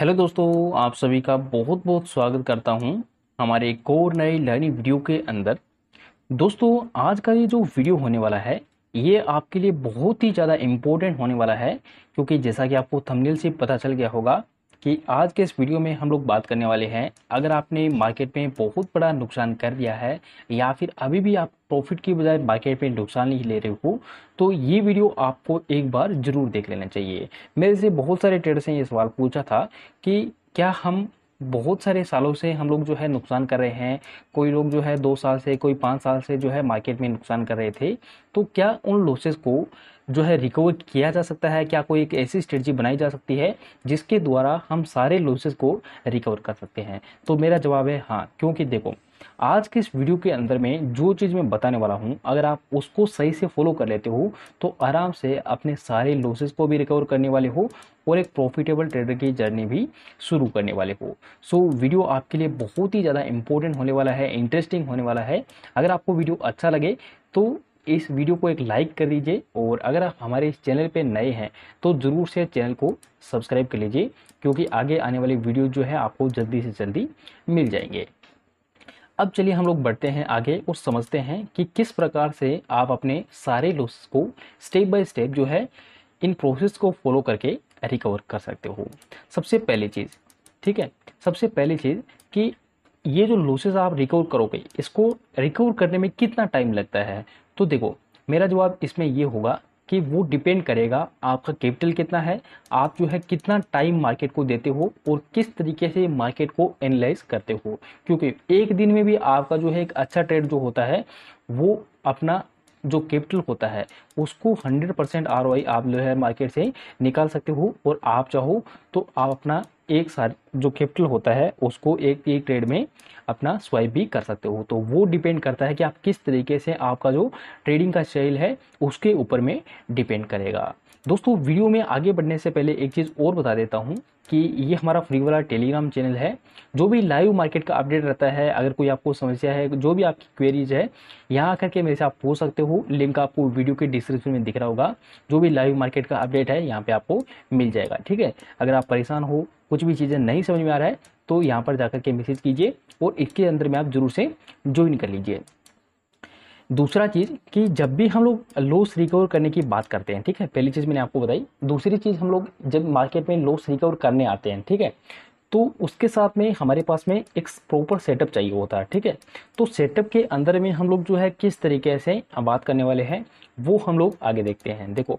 hello दोस्तों आप सभी का बहुत बहुत स्वागत करता हूं हमारे एक और नए लर्निंग वीडियो के अंदर दोस्तों आज का ये जो वीडियो होने वाला है ये आपके लिए बहुत ही ज़्यादा इम्पोर्टेंट होने वाला है क्योंकि जैसा कि आपको थंबनेल से पता चल गया होगा कि आज के इस वीडियो में हम लोग बात करने वाले हैं अगर आपने मार्केट में बहुत बड़ा नुकसान कर दिया है या फिर अभी भी आप प्रॉफिट की बजाय मार्केट में नुकसान ही ले रहे हो तो ये वीडियो आपको एक बार ज़रूर देख लेना चाहिए मेरे से बहुत सारे ट्रेडर्स ने ये सवाल पूछा था कि क्या हम बहुत सारे सालों से हम लोग जो है नुकसान कर रहे हैं कोई लोग जो है दो साल से कोई पाँच साल से जो है मार्केट में नुकसान कर रहे थे तो क्या उन लॉसेस को जो है रिकवर किया जा सकता है क्या कोई एक ऐसी स्ट्रेटजी बनाई जा सकती है जिसके द्वारा हम सारे लॉसेस को रिकवर कर सकते हैं तो मेरा जवाब है हाँ क्योंकि देखो आज के इस वीडियो के अंदर में जो चीज़ मैं बताने वाला हूँ अगर आप उसको सही से फॉलो कर लेते हो तो आराम से अपने सारे लॉसेस को भी रिकवर करने वाले हो और एक प्रॉफिटेबल ट्रेडर की जर्नी भी शुरू करने वाले हो सो so, वीडियो आपके लिए बहुत ही ज़्यादा इंपॉर्टेंट होने वाला है इंटरेस्टिंग होने वाला है अगर आपको वीडियो अच्छा लगे तो इस वीडियो को एक लाइक कर दीजिए और अगर आप हमारे इस चैनल पे नए हैं तो ज़रूर से चैनल को सब्सक्राइब कर लीजिए क्योंकि आगे आने वाली वीडियो जो है आपको जल्दी से जल्दी मिल जाएंगे अब चलिए हम लोग बढ़ते हैं आगे और समझते हैं कि किस प्रकार से आप अपने सारे लॉस को स्टेप बाय स्टेप जो है इन प्रोसेस को फॉलो करके रिकवर कर सकते हो सबसे पहली चीज़ ठीक है सबसे पहली चीज़ कि ये जो लॉसेस आप रिकवर करोगे इसको रिकवर करने में कितना टाइम लगता है तो देखो मेरा जवाब इसमें ये होगा कि वो डिपेंड करेगा आपका कैपिटल कितना है आप जो है कितना टाइम मार्केट को देते हो और किस तरीके से मार्केट को एनालाइज करते हो क्योंकि एक दिन में भी आपका जो है एक अच्छा ट्रेड जो होता है वो अपना जो कैपिटल होता है उसको 100 परसेंट आर आप जो है मार्केट से निकाल सकते हो और आप चाहो तो आप अपना एक सार जो कैपिटल होता है उसको एक एक ट्रेड में अपना स्वाइप भी कर सकते हो तो वो डिपेंड करता है कि आप किस तरीके से आपका जो ट्रेडिंग का स्टाइल है उसके ऊपर में डिपेंड करेगा दोस्तों वीडियो में आगे बढ़ने से पहले एक चीज़ और बता देता हूँ कि ये हमारा फ्री वाला टेलीग्राम चैनल है जो भी लाइव मार्केट का अपडेट रहता है अगर कोई आपको समस्या है जो भी आपकी क्वेरीज है यहाँ आकर के मेरे से आप पूछ सकते हो लिंक आपको वीडियो के डिस्क्रिप्शन में दिख रहा होगा जो भी लाइव मार्केट का अपडेट है यहाँ पर आपको मिल जाएगा ठीक है अगर आप परेशान हो कुछ भी चीज़ें नहीं समझ में आ रहा है तो यहाँ पर जाकर के मैसेज कीजिए और इसके अंदर में आप ज़रूर से ज्वाइन कर लीजिए दूसरा चीज़ कि जब भी हम लोग लॉस रिकवर करने की बात करते हैं ठीक है पहली चीज़ मैंने आपको बताई दूसरी चीज़ हम लोग जब मार्केट में लॉस रिकवर करने आते हैं ठीक है तो उसके साथ में हमारे पास में एक प्रॉपर सेटअप चाहिए होता है ठीक है तो सेटअप के अंदर में हम लोग जो है किस तरीके से बात करने वाले हैं वो हम लोग आगे देखते हैं देखो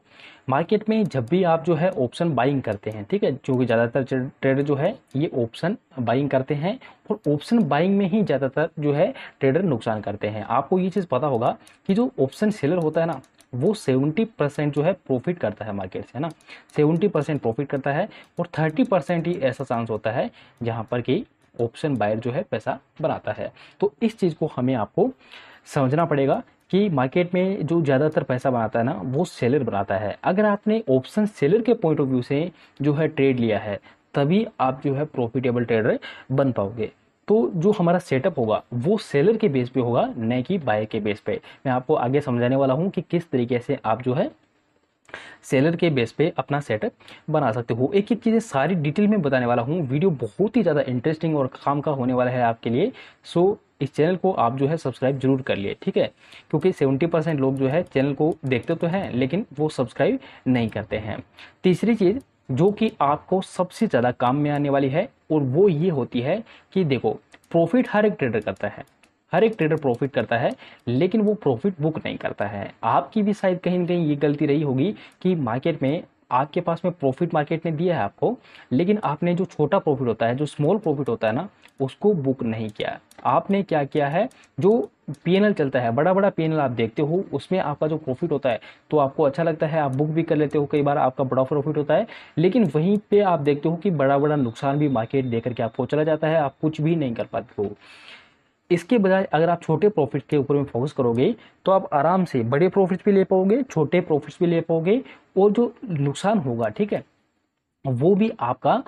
मार्केट में जब भी आप जो है ऑप्शन बाइंग करते हैं ठीक है जो कि ज़्यादातर ट्रेडर जो है ये ऑप्शन बाइंग करते हैं और ऑप्शन बाइंग में ही ज़्यादातर जो है ट्रेडर नुकसान करते हैं आपको ये चीज़ पता होगा कि जो ऑप्शन सेलर होता है ना वो सेवेंटी परसेंट जो है प्रॉफिट करता है मार्केट से है ना सेवेंटी परसेंट प्रॉफिट करता है और थर्टी परसेंट ही ऐसा चांस होता है जहाँ पर कि ऑप्शन बायर जो है पैसा बनाता है तो इस चीज़ को हमें आपको समझना पड़ेगा कि मार्केट में जो ज़्यादातर पैसा बनाता है ना वो सेलर बनाता है अगर आपने ऑप्शन सेलर के पॉइंट ऑफ व्यू से जो है ट्रेड लिया है तभी आप जो है प्रॉफिटेबल ट्रेडर बन पाओगे तो जो हमारा सेटअप होगा वो सेलर के बेस पे होगा न कि बायर के बेस पे मैं आपको आगे समझाने वाला हूँ कि किस तरीके से आप जो है सेलर के बेस पे अपना सेटअप बना सकते हो एक एक चीज़ें सारी डिटेल में बताने वाला हूँ वीडियो बहुत ही ज़्यादा इंटरेस्टिंग और काम का होने वाला है आपके लिए सो इस चैनल को आप जो है सब्सक्राइब जरूर कर लिए ठीक है क्योंकि 70 परसेंट लोग जो है चैनल को देखते तो हैं लेकिन वो सब्सक्राइब नहीं करते हैं तीसरी चीज़ जो कि आपको सबसे ज़्यादा काम में आने वाली है और वो ये होती है कि देखो प्रॉफिट हर एक ट्रेडर करता है हर एक ट्रेडर प्रॉफिट करता है लेकिन वो प्रॉफिट बुक नहीं करता है आपकी भी शायद कहीं ना कहीं ये गलती रही होगी कि मार्केट में आपके पास में प्रॉफिट मार्केट ने दिया है आपको लेकिन आपने जो छोटा प्रॉफिट होता है जो स्मॉल प्रॉफिट होता है ना उसको बुक नहीं किया आपने क्या किया है जो पी चलता है बड़ा बड़ा पी आप देखते हो उसमें आपका जो प्रॉफिट होता है तो आपको अच्छा लगता है आप बुक भी कर लेते हो कई बार आपका बड़ा प्रॉफिट होता है लेकिन वहीं पे आप देखते हो कि बड़ा बड़ा नुकसान भी मार्केट दे करके आपको चला जाता है आप कुछ भी नहीं कर पाते हो इसके बजाय अगर आप छोटे प्रॉफिट के ऊपर में फोकस करोगे तो आप आराम से बड़े प्रॉफिट भी ले पाओगे छोटे प्रॉफिट्स भी ले पाओगे और जो नुकसान होगा ठीक है वो भी आपका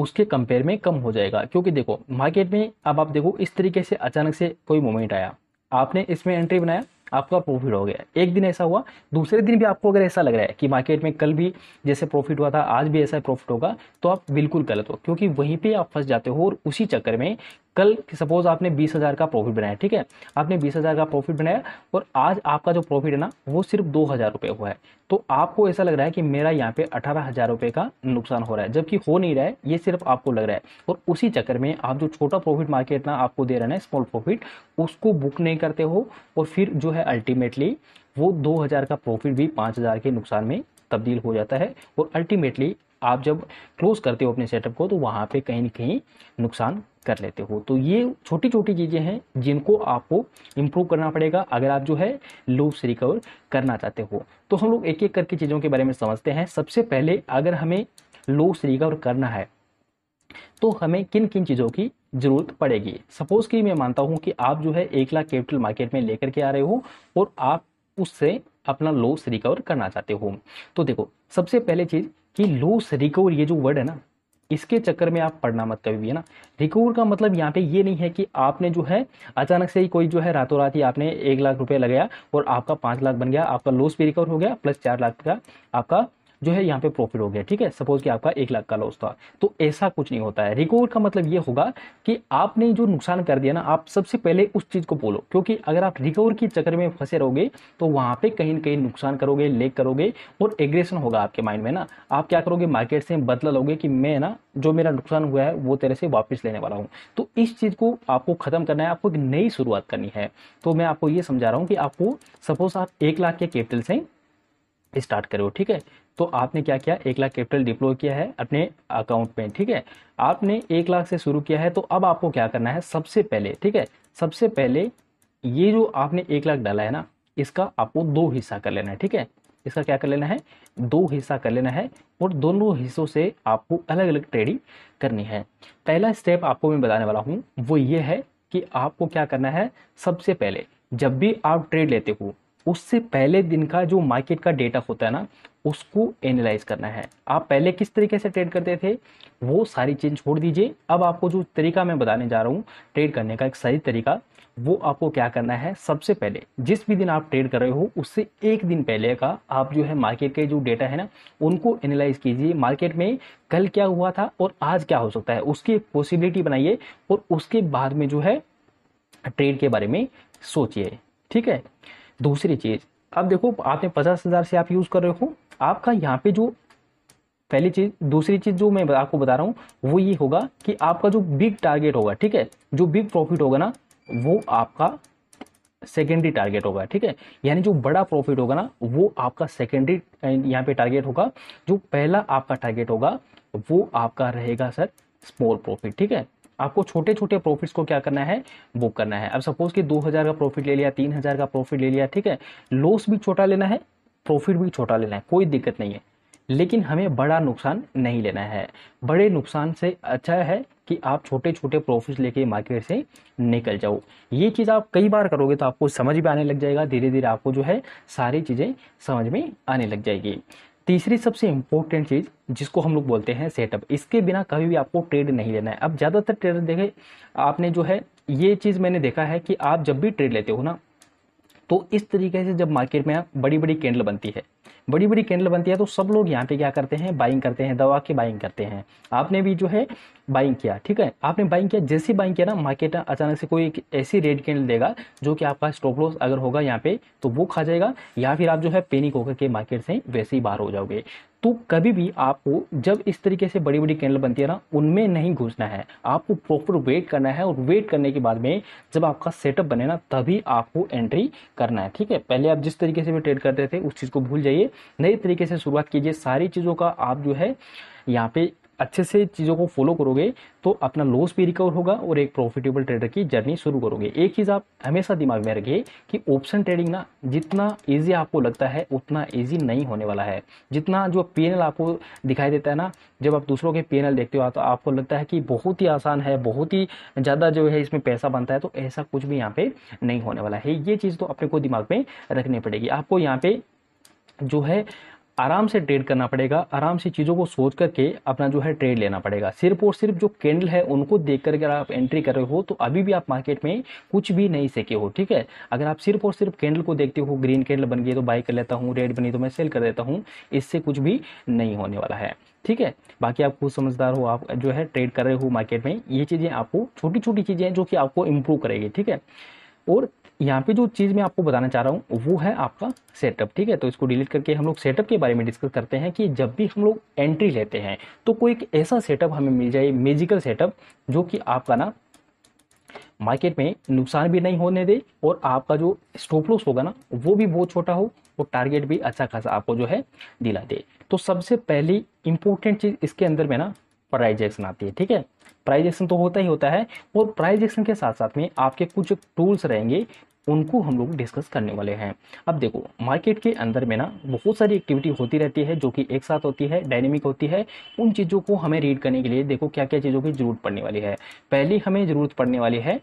उसके कंपेयर में कम हो जाएगा क्योंकि देखो मार्केट में अब आप देखो इस तरीके से अचानक से कोई मोमेंट आया आपने इसमें एंट्री बनाया आपका प्रॉफिट हो गया एक दिन ऐसा हुआ दूसरे दिन भी आपको अगर ऐसा लग रहा है कि मार्केट में कल भी जैसे प्रॉफिट हुआ था आज भी ऐसा प्रॉफिट होगा तो आप बिल्कुल गलत हो क्योंकि वहीं पे आप फंस जाते हो और उसी चक्कर में कल सपोज आपने बीस हज़ार का प्रॉफिट बनाया ठीक है आपने बीस हज़ार का प्रॉफिट बनाया और आज आपका जो प्रॉफिट है ना वो सिर्फ दो हज़ार रुपये हुआ है तो आपको ऐसा लग रहा है कि मेरा यहाँ पे अठारह हज़ार रुपये का नुकसान हो रहा है जबकि हो नहीं रहा है ये सिर्फ आपको लग रहा है और उसी चक्कर में आप जो छोटा प्रॉफिट मार्केट ना आपको दे रहे हैं स्मॉल प्रॉफिट उसको बुक नहीं करते हो और फिर जो है अल्टीमेटली वो दो हज़ार का प्रॉफिट भी पाँच हज़ार के नुकसान में तब्दील हो जाता है और अल्टीमेटली आप जब क्लोज करते हो अपने सेटअप को तो वहाँ पे कहीं ना कहीं नुकसान कर लेते हो तो ये छोटी छोटी चीज़ें हैं जिनको आपको इम्प्रूव करना पड़ेगा अगर आप जो है लो से रिकवर करना चाहते हो तो हम लोग एक एक करके चीज़ों के बारे में समझते हैं सबसे पहले अगर हमें लो से रिकवर करना है तो हमें किन किन चीज़ों की ज़रूरत पड़ेगी सपोज़ कि मैं मानता हूँ कि आप जो है एक लाख कैपिटल मार्केट में लेकर के आ रहे हो और आप उससे अपना लॉस रिकवर करना चाहते हो तो देखो सबसे पहले चीज़ कि लॉस रिकवर ये जो वर्ड है ना इसके चक्कर में आप पढ़ना मत कभी भी है ना रिकवर का मतलब यहाँ पे ये नहीं है कि आपने जो है अचानक से ही कोई जो है रातों रात ही आपने एक लाख रुपए लगाया और आपका पांच लाख बन गया आपका लॉस भी रिकवर हो गया प्लस चार लाख का आपका जो है यहाँ पे प्रॉफिट हो गया ठीक है सपोज कि आपका एक लाख का लॉस था तो ऐसा कुछ नहीं होता है रिकवर का मतलब ये होगा कि आपने जो नुकसान कर दिया ना आप सबसे पहले उस चीज़ को बोलो क्योंकि अगर आप रिकवर के चक्कर में फंसे रहोगे तो वहां पर कहीं ना कहीं नुकसान करोगे लेक करोगे और एग्रेशन होगा आपके माइंड में ना आप क्या करोगे मार्केट से बदला लोगे कि मैं ना जो मेरा नुकसान हुआ है वो तेरे से वापस लेने वाला हूँ तो इस चीज़ को आपको ख़त्म करना है आपको एक नई शुरुआत करनी है तो मैं आपको ये समझा रहा हूँ कि आपको सपोज आप एक लाख के कैपिटल से स्टार्ट करो ठीक है तो आपने क्या किया एक लाख कैपिटल डिप्लॉय किया है अपने अकाउंट में ठीक है आपने एक लाख से शुरू किया है तो अब आपको क्या करना है सबसे पहले ठीक है सबसे पहले ये जो आपने एक लाख डाला है ना इसका आपको दो हिस्सा कर लेना है ठीक है इसका क्या कर लेना है दो हिस्सा कर लेना है और दोनों हिस्सों से आपको अलग अलग ट्रेडिंग करनी है पहला स्टेप आपको मैं बताने वाला हूँ वो ये है कि आपको क्या करना है सबसे पहले जब भी आप ट्रेड लेते हो उससे पहले दिन का जो मार्केट का डेटा होता है ना उसको एनालाइज करना है आप पहले किस तरीके से ट्रेड करते थे वो सारी चीज़ छोड़ दीजिए अब आपको जो तरीका मैं बताने जा रहा हूँ ट्रेड करने का एक सही तरीका वो आपको क्या करना है सबसे पहले जिस भी दिन आप ट्रेड कर रहे हो उससे एक दिन पहले का आप जो है मार्केट के जो डेटा है ना उनको एनालाइज कीजिए मार्केट में कल क्या हुआ था और आज क्या हो सकता है उसकी पॉसिबिलिटी बनाइए और उसके बाद में जो है ट्रेड के बारे में सोचिए ठीक है दूसरी चीज़ अब देखो आपने पचास हज़ार से आप यूज़ कर रहे हो आपका यहाँ पे जो पहली चीज़ दूसरी चीज़ जो मैं आपको बता रहा हूँ वो ये होगा कि आपका जो बिग टारगेट होगा ठीक है जो बिग प्रॉफिट होगा ना वो आपका सेकेंडरी टारगेट होगा ठीक है यानी जो बड़ा प्रॉफिट होगा ना वो आपका सेकेंडरी यहाँ पे टारगेट होगा जो पहला आपका टारगेट होगा वो आपका रहेगा सर स्मॉल प्रॉफिट ठीक है आपको छोटे छोटे प्रॉफिट्स को क्या करना है बुक करना है अब सपोज कि 2000 का प्रॉफिट ले लिया 3000 का प्रॉफिट ले लिया ठीक है लॉस भी छोटा लेना है प्रॉफिट भी छोटा लेना है कोई दिक्कत नहीं है लेकिन हमें बड़ा नुकसान नहीं लेना है बड़े नुकसान से अच्छा है कि आप छोटे छोटे प्रॉफिट लेके मार्केट से निकल जाओ ये चीज़ आप कई बार करोगे तो आपको समझ भी आने लग जाएगा धीरे धीरे आपको जो है सारी चीज़ें समझ में आने लग जाएगी तीसरी सबसे इम्पोर्टेंट चीज़ जिसको हम लोग बोलते हैं सेटअप इसके बिना कभी भी आपको ट्रेड नहीं लेना है अब ज़्यादातर ट्रेडर देखे आपने जो है ये चीज़ मैंने देखा है कि आप जब भी ट्रेड लेते हो ना तो इस तरीके से जब मार्केट में बड़ी बड़ी कैंडल बनती है बड़ी बड़ी कैंडल बनती है तो सब लोग यहाँ पे क्या करते हैं बाइंग करते हैं दवा के बाइंग करते हैं आपने भी जो है बाइंग किया ठीक है आपने बाइंग किया जैसे बाइंग किया ना मार्केट अचानक से कोई ऐसी रेड कैंडल देगा जो कि आपका स्टॉप लॉस अगर होगा यहाँ पे तो वो खा जाएगा या फिर आप जो है पेनिक होकर के मार्केट से वैसे ही बाहर हो जाओगे तो कभी भी आपको जब इस तरीके से बड़ी बड़ी कैंडल बनती है ना उनमें नहीं घुसना है आपको प्रॉपर वेट करना है और वेट करने के बाद में जब आपका सेटअप बने ना तभी आपको एंट्री करना है ठीक है पहले आप जिस तरीके से भी ट्रेड करते थे उस चीज़ को भूल जाइए नए तरीके से शुरुआत कीजिए सारी चीज़ों का आप जो है यहाँ पे अच्छे से चीज़ों को फॉलो करोगे तो अपना लॉस भी रिकवर होगा और एक प्रॉफिटेबल ट्रेडर की जर्नी शुरू करोगे एक चीज़ आप हमेशा दिमाग में रखिए कि ऑप्शन ट्रेडिंग ना जितना ईजी आपको लगता है उतना ईजी नहीं होने वाला है जितना जो पी आपको दिखाई देता है ना जब आप दूसरों के पी देखते हो तो आपको लगता है कि बहुत ही आसान है बहुत ही ज़्यादा जो है इसमें पैसा बनता है तो ऐसा कुछ भी यहाँ पे नहीं होने वाला है ये चीज़ तो अपने को दिमाग में रखनी पड़ेगी आपको यहाँ पे जो है आराम से ट्रेड करना पड़ेगा आराम से चीज़ों को सोच करके अपना जो है ट्रेड लेना पड़ेगा सिर्फ और सिर्फ जो कैंडल है उनको देख कर अगर आप एंट्री कर रहे हो तो अभी भी आप मार्केट में कुछ भी नहीं सीखे हो ठीक है अगर आप सिर्फ और सिर्फ कैंडल को देखते हो ग्रीन कैंडल बन गई तो बाई कर लेता हूँ रेड बनी तो मैं सेल कर देता हूँ इससे कुछ भी नहीं होने वाला है ठीक है बाकी आप खुद समझदार हो आप जो है ट्रेड कर रहे हो मार्केट में ये चीज़ें आपको छोटी छोटी चीज़ें हैं जो कि आपको इम्प्रूव करेगी ठीक है और यहाँ पे जो चीज़ मैं आपको बताना चाह रहा हूँ वो है आपका सेटअप ठीक है तो इसको डिलीट करके हम लोग सेटअप के बारे में डिस्कस करते हैं कि जब भी हम लोग एंट्री लेते हैं तो कोई एक ऐसा सेटअप हमें मिल जाए मेजिकल सेटअप जो कि आपका ना मार्केट में नुकसान भी नहीं होने दे और आपका जो स्टॉप लॉस होगा ना वो भी बहुत छोटा हो और टारगेट भी अच्छा खासा आपको जो है दिला दे तो सबसे पहली इंपॉर्टेंट चीज़ इसके अंदर में ना प्राइजेक्शन आती है ठीक है प्राइजेक्शन तो होता ही होता है और प्राइजेक्शन के साथ साथ में आपके कुछ टूल्स रहेंगे उनको हम लोग डिस्कस करने वाले हैं अब देखो मार्केट के अंदर में ना बहुत सारी एक्टिविटी होती रहती है जो कि एक साथ होती है डायनेमिक होती है उन चीज़ों को हमें रीड करने के लिए देखो क्या क्या चीज़ों की ज़रूरत पड़ने वाली है पहली हमें ज़रूरत पड़ने वाली है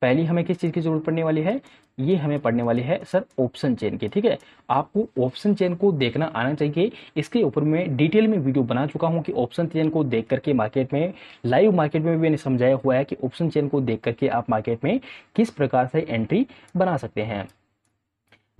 पहली हमें किस चीज़ की ज़रूरत पड़ने वाली है ये हमें पढ़ने वाली है सर ऑप्शन चेन की ठीक है आपको ऑप्शन चेन को देखना आना चाहिए इसके ऊपर मैं डिटेल में वीडियो बना चुका हूँ कि ऑप्शन चेन को देख करके मार्केट में लाइव मार्केट में भी मैंने समझाया हुआ है कि ऑप्शन चेन को देख करके आप मार्केट में किस प्रकार से एंट्री बना सकते हैं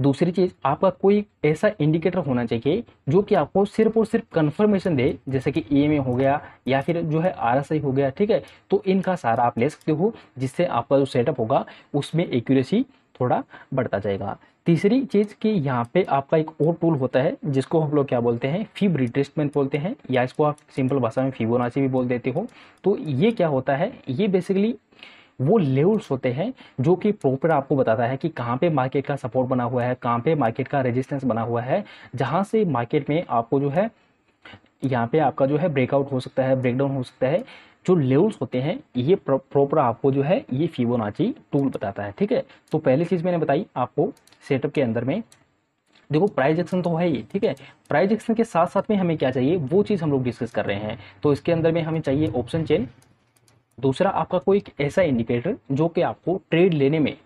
दूसरी चीज़ आपका कोई ऐसा इंडिकेटर होना चाहिए जो कि आपको सिर्फ और सिर्फ कंफर्मेशन दे जैसे कि ई e हो गया या फिर जो है आर हो गया ठीक है तो इनका सारा आप ले सकते हो जिससे आपका जो सेटअप होगा उसमें एक्यूरेसी थोड़ा बढ़ता जाएगा तीसरी चीज़ कि यहाँ पे आपका एक और टूल होता है जिसको हम लोग क्या बोलते हैं फीब रिट्रेसमेंट बोलते हैं या इसको आप सिंपल भाषा में फीबोनाची भी बोल देते हो तो ये क्या होता है ये बेसिकली वो लेवल्स होते हैं जो कि प्रॉपर आपको बताता है कि कहाँ पे मार्केट का सपोर्ट बना हुआ है कहाँ पे मार्केट का रेजिस्टेंस बना हुआ है जहाँ से मार्केट में आपको जो है यहाँ पे आपका जो है ब्रेकआउट हो सकता है ब्रेकडाउन हो सकता है जो लेवल्स होते हैं ये प्रॉपर आपको जो है ये फीबोनाची टूल बताता है ठीक है तो पहली चीज़ मैंने बताई आपको सेटअप के अंदर में देखो प्राइज एक्शन तो है ही ठीक है प्राइज एक्शन के साथ साथ में हमें क्या चाहिए वो चीज़ हम लोग डिस्कस कर रहे हैं तो इसके अंदर में हमें चाहिए ऑप्शन चेन दूसरा आपका कोई एक ऐसा इंडिकेटर जो कि आपको ट्रेड लेने में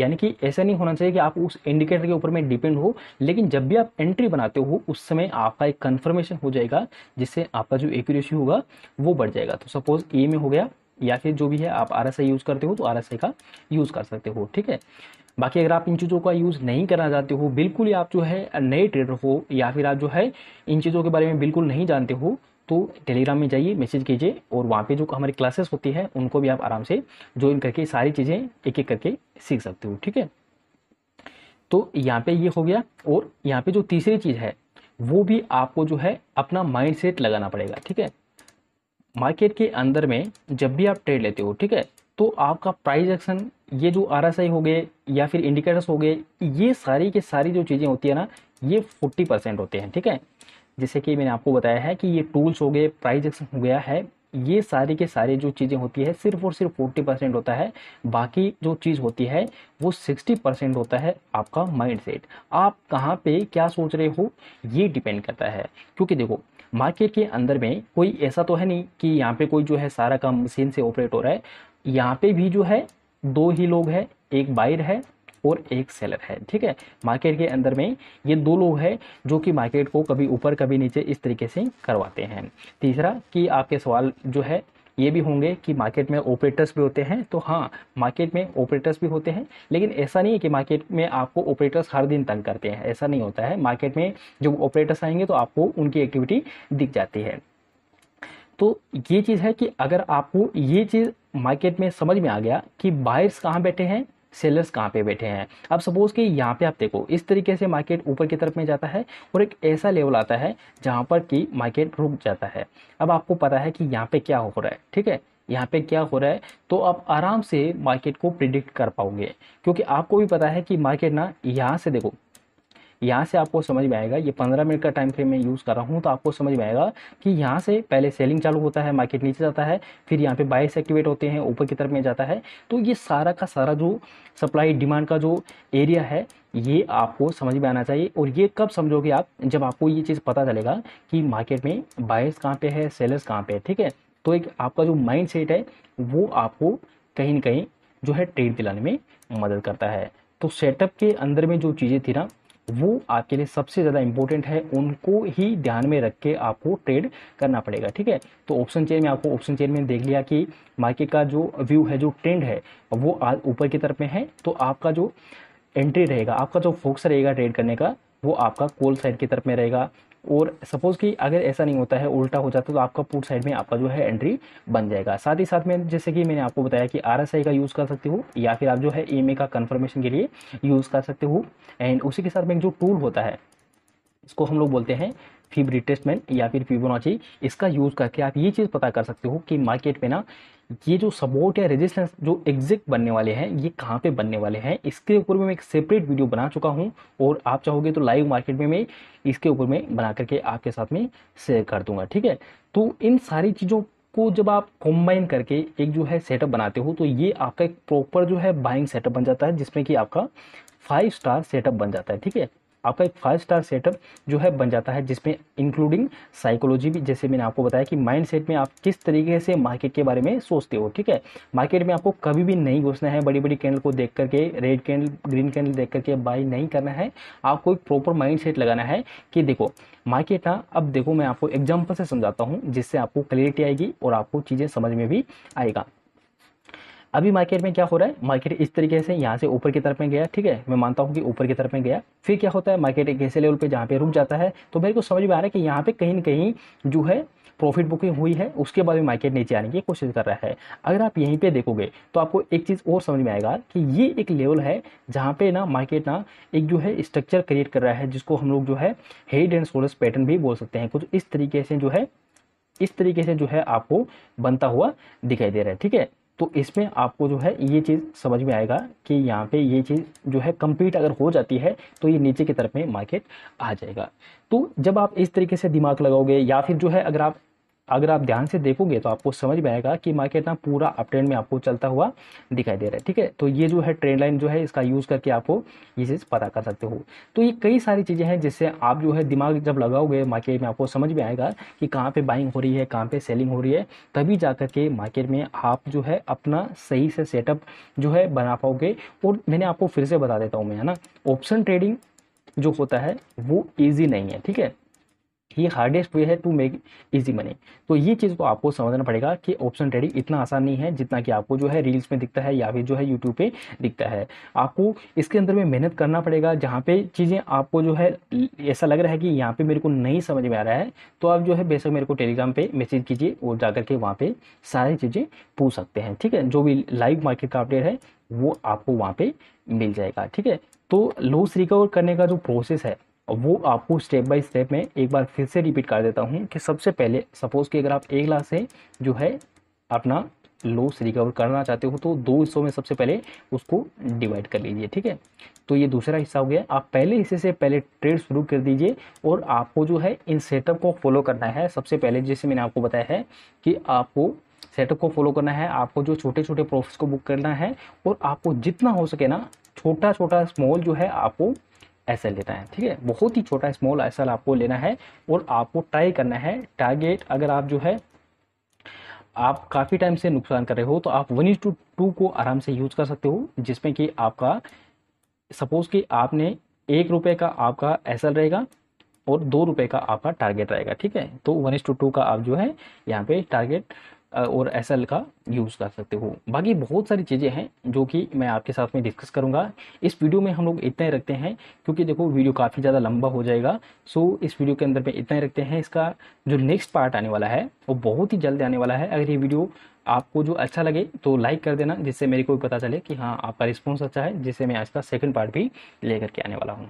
यानी कि ऐसा नहीं होना चाहिए कि आप उस इंडिकेटर के ऊपर में डिपेंड हो लेकिन जब भी आप एंट्री बनाते हो उस समय आपका एक कन्फर्मेशन हो जाएगा जिससे आपका जो एक्यूरेसी होगा वो बढ़ जाएगा तो सपोज ए में हो गया या फिर जो भी है आप आर यूज़ करते हो तो आर का यूज़ कर सकते हो ठीक है बाकी अगर आप इन चीज़ों का यूज़ नहीं करना चाहते हो बिल्कुल ही आप जो है नए ट्रेडर हो या फिर आप जो है इन चीज़ों के बारे में बिल्कुल नहीं जानते हो तो टेलीग्राम में जाइए मैसेज कीजिए और वहाँ पे जो हमारी क्लासेस होती है उनको भी आप आराम से ज्वाइन करके सारी चीज़ें एक एक करके सीख सकते हो ठीक है तो यहाँ पे ये हो गया और यहाँ पे जो तीसरी चीज़ है वो भी आपको जो है अपना माइंड सेट लगाना पड़ेगा ठीक है मार्केट के अंदर में जब भी आप ट्रेड लेते हो ठीक है तो आपका प्राइज एक्शन ये जो आर हो गए या फिर इंडिकेटर्स हो गए ये सारी के सारी जो चीज़ें होती है ना ये फोर्टी परसेंट होते हैं ठीक है जैसे कि मैंने आपको बताया है कि ये टूल्स हो गए प्राइज हो गया है ये सारे के सारे जो चीज़ें होती है सिर्फ और सिर्फ फोर्टी परसेंट होता है बाकी जो चीज़ होती है वो सिक्सटी परसेंट होता है आपका माइंडसेट आप कहाँ पे क्या सोच रहे हो ये डिपेंड करता है क्योंकि देखो मार्केट के अंदर में कोई ऐसा तो है नहीं कि यहाँ पे कोई जो है सारा काम मशीन से ऑपरेट हो रहा है यहाँ पे भी जो है दो ही लोग हैं एक बाइर है और एक सेलर है ठीक है मार्केट के अंदर में ये दो लोग हैं जो कि मार्केट को कभी ऊपर कभी नीचे इस तरीके से करवाते हैं तीसरा कि आपके सवाल जो है ये भी होंगे कि मार्केट में ऑपरेटर्स भी होते हैं तो हाँ मार्केट में ऑपरेटर्स भी होते हैं लेकिन ऐसा नहीं है कि मार्केट में आपको ऑपरेटर्स हर दिन तंग करते हैं ऐसा नहीं होता है मार्केट में जब ऑपरेटर्स आएंगे तो आपको उनकी एक्टिविटी दिख जाती है तो ये चीज़ है कि अगर आपको ये चीज़ मार्केट में समझ में आ गया कि बायर्स कहाँ बैठे हैं सेलर्स कहाँ पे बैठे हैं अब सपोज़ कि यहाँ पे आप देखो इस तरीके से मार्केट ऊपर की तरफ में जाता है और एक ऐसा लेवल आता है जहाँ पर कि मार्केट रुक जाता है अब आपको पता है कि यहाँ पे क्या हो रहा है ठीक है यहाँ पे क्या हो रहा है तो आप आराम से मार्केट को प्रिडिक्ट कर पाओगे क्योंकि आपको भी पता है कि मार्केट ना यहाँ से देखो यहाँ से आपको समझ में आएगा ये पंद्रह मिनट का टाइम फ्रेम मैं यूज़ कर रहा हूँ तो आपको समझ में आएगा कि यहाँ से पहले सेलिंग चालू होता है मार्केट नीचे जाता है फिर यहाँ पे बाइस एक्टिवेट होते हैं ऊपर की तरफ में जाता है तो ये सारा का सारा जो सप्लाई डिमांड का जो एरिया है ये आपको समझ में आना चाहिए और ये कब समझोगे आप जब आपको ये चीज़ पता चलेगा कि मार्केट में बायस कहाँ पर है सेलर्स कहाँ पर है ठीक है तो एक आपका जो माइंड सेट है वो आपको कहीं ना कहीं जो है ट्रेड दिलाने में मदद करता है तो सेटअप के अंदर में जो चीज़ें थी ना वो आपके लिए सबसे ज़्यादा इंपॉर्टेंट है उनको ही ध्यान में रख के आपको ट्रेड करना पड़ेगा ठीक है तो ऑप्शन चेयर में आपको ऑप्शन चेयर में देख लिया कि मार्केट का जो व्यू है जो ट्रेंड है वो ऊपर की तरफ में है तो आपका जो एंट्री रहेगा आपका जो फोकस रहेगा ट्रेड करने का वो आपका कोल साइड की तरफ में रहेगा और सपोज़ कि अगर ऐसा नहीं होता है उल्टा हो जाता है तो आपका पुट साइड में आपका जो है एंट्री बन जाएगा साथ ही साथ में जैसे कि मैंने आपको बताया कि आर का यूज़ कर सकते हो या फिर आप जो है ई का कन्फर्मेशन के लिए यूज़ कर सकते हो एंड उसी के साथ में एक जो टूल होता है इसको हम लोग बोलते हैं फीब रिटेस्टमेंट या फिर फीबोनाची इसका यूज़ करके आप ये चीज़ पता कर सकते हो कि मार्केट में ना ये जो सपोर्ट या रेजिस्टेंस जो एग्जिट बनने वाले हैं ये कहाँ पे बनने वाले हैं इसके ऊपर मैं एक सेपरेट वीडियो बना चुका हूँ और आप चाहोगे तो लाइव मार्केट में मैं इसके ऊपर में बना करके आपके साथ में शेयर कर दूंगा ठीक है तो इन सारी चीज़ों को जब आप कॉम्बाइन करके एक जो है सेटअप बनाते हो तो ये आपका एक प्रॉपर जो है बाइंग सेटअप बन जाता है जिसमें कि आपका फाइव स्टार सेटअप बन जाता है ठीक है आपका एक फाइव स्टार सेटअप जो है बन जाता है जिसमें इंक्लूडिंग साइकोलॉजी भी जैसे मैंने आपको बताया कि माइंड सेट में आप किस तरीके से मार्केट के बारे में सोचते हो ठीक है मार्केट में आपको कभी भी नहीं घुसना है बड़ी बड़ी कैंडल को देख करके रेड कैंडल ग्रीन कैंडल देख करके बाई नहीं करना है आपको एक प्रॉपर माइंड सेट लगाना है कि देखो मार्केट ना अब देखो मैं आपको एग्जाम्पल से समझाता हूँ जिससे आपको क्लियरिटी आएगी और आपको चीज़ें समझ में भी आएगा अभी मार्केट में क्या हो रहा है मार्केट इस तरीके से यहाँ से ऊपर की तरफ में गया ठीक है मैं मानता हूँ कि ऊपर की तरफ में गया फिर क्या होता है मार्केट एक ऐसे लेवल पर जहाँ पे रुक जाता है तो मेरे को समझ में आ रहा है कि यहाँ पे कहीं ना कहीं जो है प्रॉफिट बुकिंग हुई है उसके बाद भी मार्केट नीचे आने की कोशिश कर रहा है अगर आप यहीं पे देखोगे तो आपको एक चीज़ और समझ में आएगा कि ये एक लेवल है जहाँ पे ना मार्केट ना एक जो है स्ट्रक्चर क्रिएट कर रहा है जिसको हम लोग जो है हेड एंड शोल्डर्स पैटर्न भी बोल सकते हैं कुछ इस तरीके से जो है इस तरीके से जो है आपको बनता हुआ दिखाई दे रहा है ठीक है तो इसमें आपको जो है ये चीज़ समझ में आएगा कि यहाँ पे ये चीज़ जो है कंप्लीट अगर हो जाती है तो ये नीचे की तरफ में मार्केट आ जाएगा तो जब आप इस तरीके से दिमाग लगाओगे या फिर जो है अगर आप अगर आप ध्यान से देखोगे तो आपको समझ में आएगा कि मार्केट ना पूरा अप ट्रेंड में आपको चलता हुआ दिखाई दे रहा है ठीक है तो ये जो है ट्रेंड लाइन जो है इसका यूज़ करके आपको ये चीज़ पता कर सकते हो तो ये कई सारी चीज़ें हैं जिससे आप जो है दिमाग जब लगाओगे मार्केट में आपको समझ में आएगा कि कहाँ पर बाइंग हो रही है कहाँ पर सेलिंग हो रही है तभी जा के मार्केट में आप जो है अपना सही से सेटअप जो है बना पाओगे और मैंने आपको फिर से बता देता हूँ मैं है ना ऑप्शन ट्रेडिंग जो होता है वो ईजी नहीं है ठीक है ही हार्डेस्ट वे है टू मेक इजी मनी तो ये चीज़ को आपको समझना पड़ेगा कि ऑप्शन ट्रेडिंग इतना आसान नहीं है जितना कि आपको जो है रील्स में दिखता है या फिर जो है यूट्यूब पे दिखता है आपको इसके अंदर में मेहनत करना पड़ेगा जहाँ पे चीज़ें आपको जो है ऐसा लग रहा है कि यहाँ पे मेरे को नहीं समझ में आ रहा है तो आप जो है बेशक मेरे को टेलीग्राम पे मैसेज कीजिए और जाकर के वहाँ पे सारी चीज़ें पूछ सकते हैं ठीक है जो भी लाइव मार्केट का अपडेट है वो आपको वहाँ पे मिल जाएगा ठीक है तो लॉस रिकवर करने का जो प्रोसेस है वो आपको स्टेप बाय स्टेप में एक बार फिर से रिपीट कर देता हूँ कि सबसे पहले सपोज़ कि अगर आप एक लाख से जो है अपना लॉस रिकवर करना चाहते हो तो दो हिस्सों में सबसे पहले उसको डिवाइड कर लीजिए ठीक है तो ये दूसरा हिस्सा हो गया आप पहले हिस्से से पहले ट्रेड शुरू कर दीजिए और आपको जो है इन सेटअप को फॉलो करना है सबसे पहले जैसे मैंने आपको बताया है कि आपको सेटअप को फॉलो करना है आपको जो छोटे छोटे प्रोफिट्स को बुक करना है और आपको जितना हो सके ना छोटा छोटा स्मॉल जो है आपको ऐसा लेना है ठीक है बहुत ही छोटा स्मॉल एस आपको लेना है और आपको ट्राई करना है टारगेट अगर आप जो है आप काफ़ी टाइम से नुकसान कर रहे हो तो आप वन टू टू को आराम से यूज कर सकते हो जिसमें कि आपका सपोज़ कि आपने एक रुपये का आपका एस रहेगा और दो रुपये का आपका टारगेट रहेगा ठीक है तो वन टू टू का आप जो है यहाँ पे टारगेट और एस का यूज़ कर सकते हो बाकी बहुत सारी चीज़ें हैं जो कि मैं आपके साथ में डिस्कस करूँगा इस वीडियो में हम लोग इतना ही रखते हैं क्योंकि देखो वीडियो काफ़ी ज़्यादा लंबा हो जाएगा सो इस वीडियो के अंदर में इतना ही रखते हैं इसका जो नेक्स्ट पार्ट आने वाला है वो बहुत ही जल्द आने वाला है अगर ये वीडियो आपको जो अच्छा लगे तो लाइक कर देना जिससे मेरे को भी पता चले कि हाँ आपका रिस्पॉन्स अच्छा है जिससे मैं आज का सेकेंड पार्ट भी लेकर के आने वाला हूँ